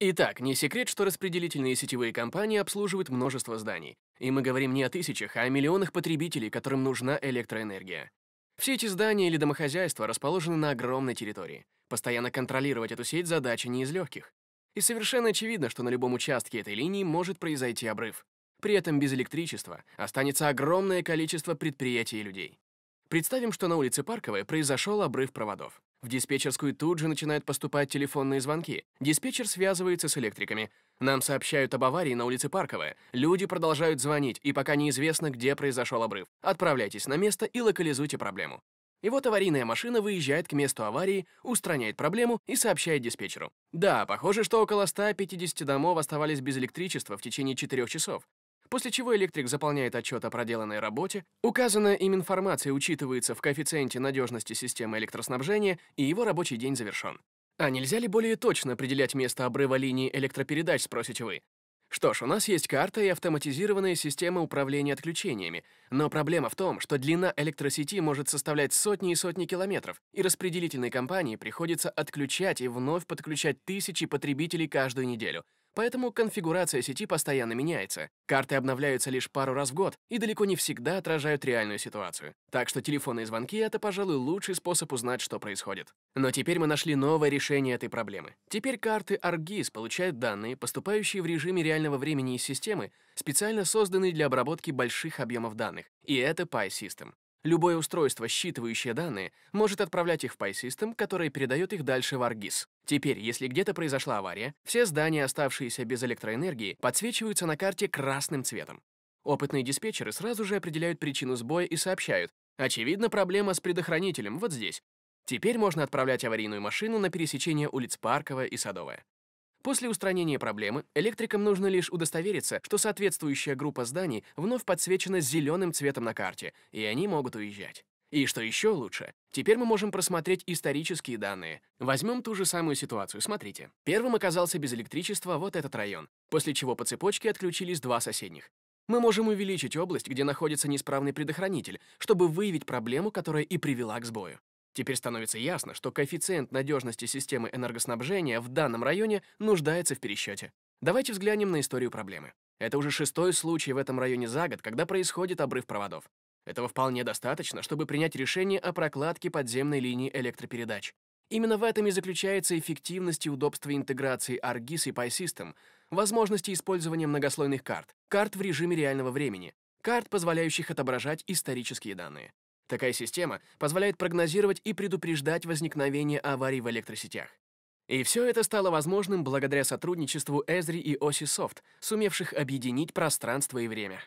Итак, не секрет, что распределительные сетевые компании обслуживают множество зданий, и мы говорим не о тысячах, а о миллионах потребителей, которым нужна электроэнергия. Все эти здания или домохозяйства расположены на огромной территории. Постоянно контролировать эту сеть задача не из легких. И совершенно очевидно, что на любом участке этой линии может произойти обрыв. При этом без электричества останется огромное количество предприятий и людей. Представим, что на улице Парковой произошел обрыв проводов. В диспетчерскую тут же начинают поступать телефонные звонки. Диспетчер связывается с электриками. Нам сообщают об аварии на улице Парковая. Люди продолжают звонить, и пока неизвестно, где произошел обрыв. Отправляйтесь на место и локализуйте проблему. И вот аварийная машина выезжает к месту аварии, устраняет проблему и сообщает диспетчеру. Да, похоже, что около 150 домов оставались без электричества в течение 4 часов после чего электрик заполняет отчет о проделанной работе, указанная им информация учитывается в коэффициенте надежности системы электроснабжения, и его рабочий день завершен. А нельзя ли более точно определять место обрыва линии электропередач, спросите вы? Что ж, у нас есть карта и автоматизированная система управления отключениями, но проблема в том, что длина электросети может составлять сотни и сотни километров, и распределительной компании приходится отключать и вновь подключать тысячи потребителей каждую неделю — Поэтому конфигурация сети постоянно меняется. Карты обновляются лишь пару раз в год и далеко не всегда отражают реальную ситуацию. Так что телефонные звонки — это, пожалуй, лучший способ узнать, что происходит. Но теперь мы нашли новое решение этой проблемы. Теперь карты ArcGIS получают данные, поступающие в режиме реального времени из системы, специально созданные для обработки больших объемов данных. И это PySystem. Любое устройство, считывающее данные, может отправлять их в PySystem, который передает их дальше в ArcGIS. Теперь, если где-то произошла авария, все здания, оставшиеся без электроэнергии, подсвечиваются на карте красным цветом. Опытные диспетчеры сразу же определяют причину сбоя и сообщают, очевидно, проблема с предохранителем вот здесь. Теперь можно отправлять аварийную машину на пересечение улиц Паркова и Садовая. После устранения проблемы электрикам нужно лишь удостовериться, что соответствующая группа зданий вновь подсвечена зеленым цветом на карте, и они могут уезжать. И что еще лучше, теперь мы можем просмотреть исторические данные. Возьмем ту же самую ситуацию, смотрите. Первым оказался без электричества вот этот район, после чего по цепочке отключились два соседних. Мы можем увеличить область, где находится неисправный предохранитель, чтобы выявить проблему, которая и привела к сбою. Теперь становится ясно, что коэффициент надежности системы энергоснабжения в данном районе нуждается в пересчете. Давайте взглянем на историю проблемы. Это уже шестой случай в этом районе за год, когда происходит обрыв проводов. Этого вполне достаточно, чтобы принять решение о прокладке подземной линии электропередач. Именно в этом и заключается эффективность и удобство интеграции ARGIS и PySystem, возможности использования многослойных карт, карт в режиме реального времени, карт, позволяющих отображать исторические данные. Такая система позволяет прогнозировать и предупреждать возникновение аварий в электросетях. И все это стало возможным благодаря сотрудничеству Эзри и Оси Софт, сумевших объединить пространство и время.